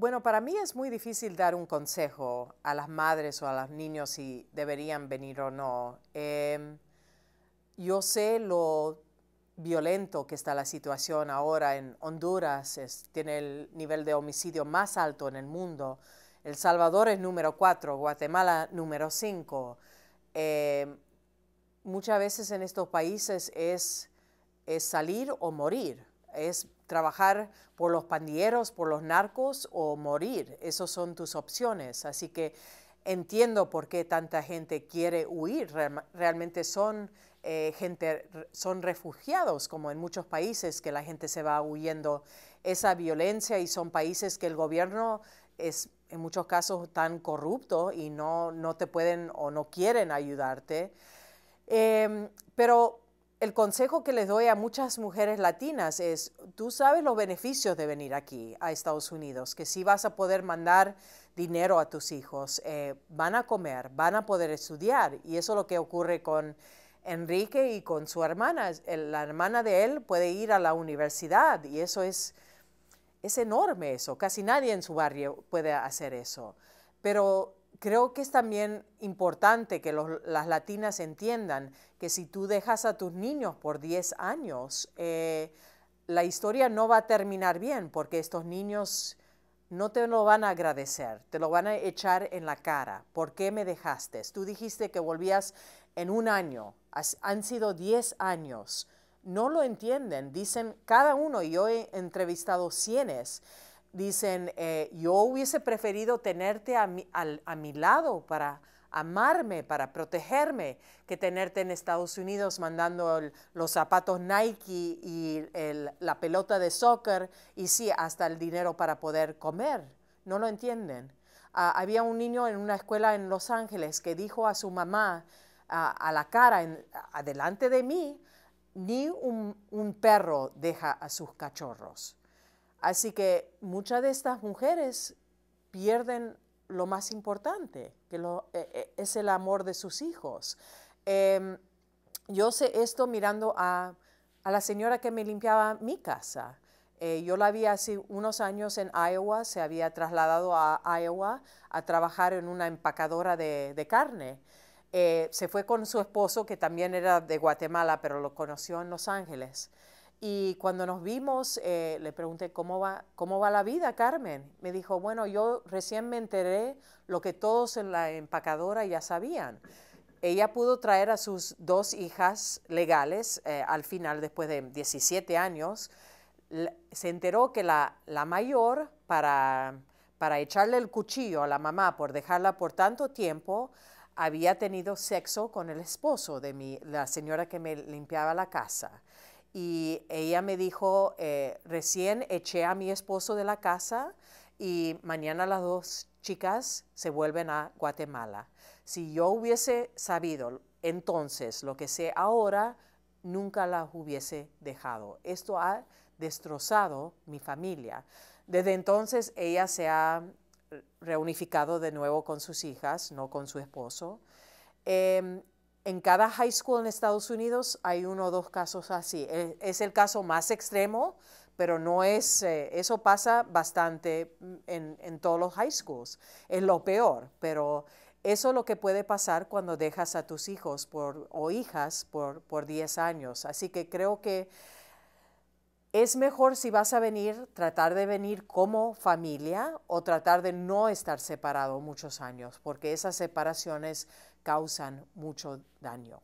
Bueno, para mí es muy difícil dar un consejo a las madres o a los niños si deberían venir o no. Em, yo sé lo violento que está la situación ahora en Honduras, tiene el nivel de homicidio más alto en el mundo. El Salvador es número cuatro, Guatemala número cinco. Em, muchas veces en estos países es, salir o morir, es trabajar por los pandilleros, por los narcos o morir. Esas son tus opciones. Así que entiendo por qué tanta gente quiere huir. Realmente son eh, gente, son refugiados, como en muchos países que la gente se va huyendo esa violencia y son países que el gobierno es en muchos casos tan corrupto y no, no te pueden o no quieren ayudarte. Em, pero el consejo que les doy a muchas mujeres latinas es, tú sabes los beneficios de venir aquí a Estados Unidos, que sí vas a poder mandar dinero a tus hijos, eh, van a comer, van a poder estudiar. Y eso es lo que ocurre con Enrique y con su hermana. la hermana de él puede ir a la universidad y eso es, es enorme eso. Casi nadie en su barrio puede hacer eso. Pero creo que es también importante que las latinas entiendan que si tú dejas a tus niños por 10 años, eh, la historia no va a terminar bien porque estos niños no te lo van a agradecer, te lo van a echar en la cara. ¿Por qué me dejaste? Tú dijiste que volvías en un año, han sido 10 años. No lo entienden, dicen cada uno, y yo he entrevistado cienes Dicen, eh, yo hubiese preferido tenerte a mi, lado para amarme, para protegerme, que tenerte en Estados Unidos mandando los zapatos Nike y la pelota de soccer y sí, hasta el dinero para poder comer. No lo entienden. Ah, había un niño en una escuela en Los Ángeles que dijo a su mamá a la cara, adelante de mí, ni un perro deja a sus cachorros. Así que muchas de estas mujeres pierden lo más importante, que eh, eh, es el amor de sus hijos. Em, yo sé esto mirando a, la señora que me limpiaba mi casa. Eh, yo la vi hace unos años en Iowa, se había trasladado a Iowa a trabajar en una empacadora de carne. se fue con su esposo, que también era de Guatemala, pero lo conoció en Los Ángeles. Y cuando nos vimos, eh, le pregunté, ¿cómo va, ¿cómo va la vida, Carmen? Me dijo, bueno, yo recién me enteré lo que todos en la empacadora ya sabían. Ella pudo traer a sus dos hijas legales eh, al final, después de 17 años. Se enteró que la, mayor, para, para echarle el cuchillo a la mamá por dejarla por tanto tiempo, había tenido sexo con el esposo de mi, la señora que me limpiaba la casa y ella me dijo, eh, recién eché a mi esposo de la casa y mañana las dos chicas se vuelven a Guatemala. Si yo hubiese sabido entonces lo que sé ahora, nunca las hubiese dejado. Esto ha destrozado mi familia. Desde entonces ella se ha reunificado de nuevo con sus hijas, no con su esposo. Em, en cada high school en Estados Unidos hay uno o dos casos así. E, es el caso más extremo, pero no es, eh, eso pasa bastante mm, en, todos los high schools. Es lo peor, pero eso es lo que puede pasar cuando dejas a tus hijos por, o hijas por, por 10 años. Así que creo que es mejor si vas a venir, tratar de venir como familia o tratar de no estar separado muchos años, porque esas separaciones causan mucho daño.